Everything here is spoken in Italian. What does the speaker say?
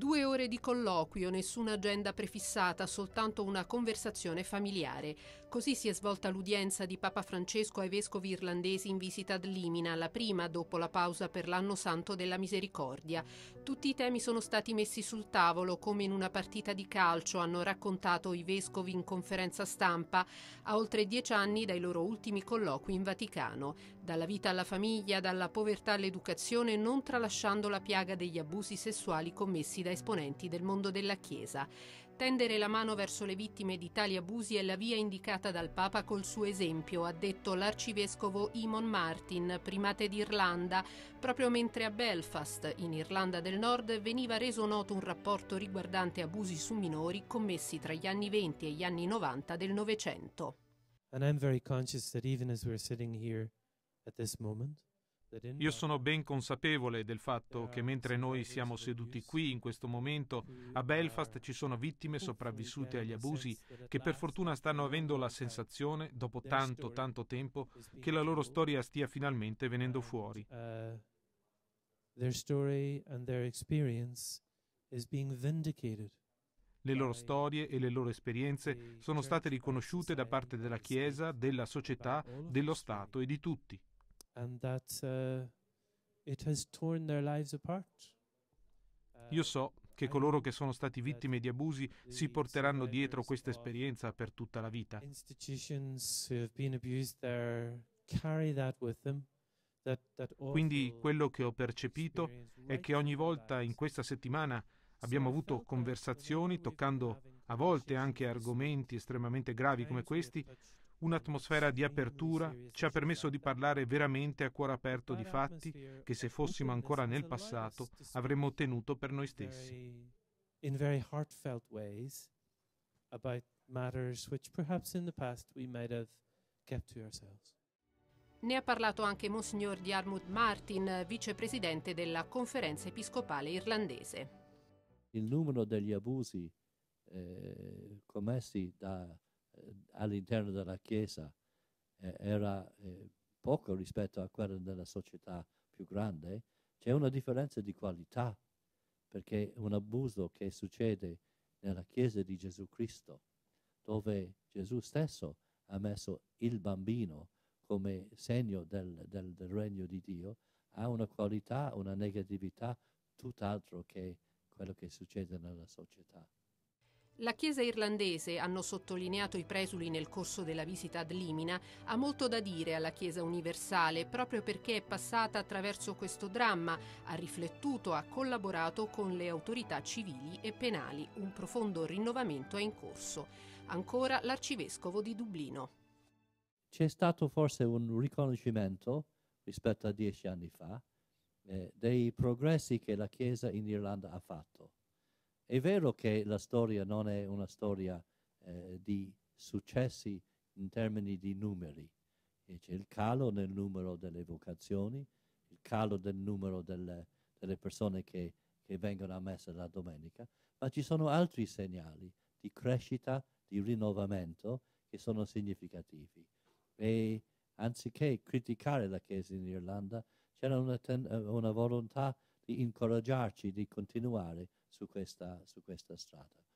Due ore di colloquio, nessuna agenda prefissata, soltanto una conversazione familiare. Così si è svolta l'udienza di Papa Francesco ai vescovi irlandesi in visita ad Limina, la prima dopo la pausa per l'anno santo della misericordia. Tutti i temi sono stati messi sul tavolo come in una partita di calcio, hanno raccontato i vescovi in conferenza stampa a oltre dieci anni dai loro ultimi colloqui in Vaticano dalla vita alla famiglia, dalla povertà all'educazione, non tralasciando la piaga degli abusi sessuali commessi da esponenti del mondo della Chiesa. Tendere la mano verso le vittime di tali abusi è la via indicata dal Papa col suo esempio, ha detto l'arcivescovo Imon Martin, primate d'Irlanda, proprio mentre a Belfast, in Irlanda del Nord, veniva reso noto un rapporto riguardante abusi su minori commessi tra gli anni 20 e gli anni 90 del Novecento. And I'm very conscious that even as we're sitting here, io sono ben consapevole del fatto che mentre noi siamo seduti qui in questo momento uh, a Belfast ci sono vittime sopravvissute agli abusi che per fortuna stanno avendo la sensazione, dopo tanto tanto tempo, che la loro storia stia finalmente venendo fuori. Uh, le loro storie e le loro esperienze sono state riconosciute da parte della Chiesa, della società, dello Stato e di tutti and that uh, it has torn their lives apart. Uh, Io so che coloro che sono stati vittime di abusi si porteranno dietro questa esperienza per tutta la vita. Quindi quello che ho percepito è che ogni volta in questa settimana abbiamo avuto conversazioni toccando a volte anche argomenti estremamente gravi come questi, un'atmosfera di apertura ci ha permesso di parlare veramente a cuore aperto di fatti che se fossimo ancora nel passato avremmo ottenuto per noi stessi. In very heartfelt ways about matters which perhaps in the past we might have kept to ourselves. Ne ha parlato anche Monsignor Diarmut Martin, vicepresidente della Conferenza Episcopale Irlandese. Il numero degli abusi eh, commessi da, eh, all'interno della Chiesa eh, era eh, poco rispetto a quello della società più grande, c'è una differenza di qualità, perché un abuso che succede nella Chiesa di Gesù Cristo, dove Gesù stesso ha messo il bambino come segno del, del, del regno di Dio, ha una qualità, una negatività tutt'altro che quello che succede nella società. La Chiesa irlandese, hanno sottolineato i presuli nel corso della visita ad Limina, ha molto da dire alla Chiesa universale proprio perché è passata attraverso questo dramma, ha riflettuto, ha collaborato con le autorità civili e penali. Un profondo rinnovamento è in corso. Ancora l'arcivescovo di Dublino. C'è stato forse un riconoscimento rispetto a dieci anni fa eh, dei progressi che la Chiesa in Irlanda ha fatto è vero che la storia non è una storia eh, di successi in termini di numeri, c'è il calo nel numero delle vocazioni, il calo del numero delle, delle persone che, che vengono a messa la domenica, ma ci sono altri segnali di crescita, di rinnovamento che sono significativi. E anziché criticare la Chiesa in Irlanda, c'era una, ten- eh, una volontà incoraggiarci di continuare su questa, su questa strada.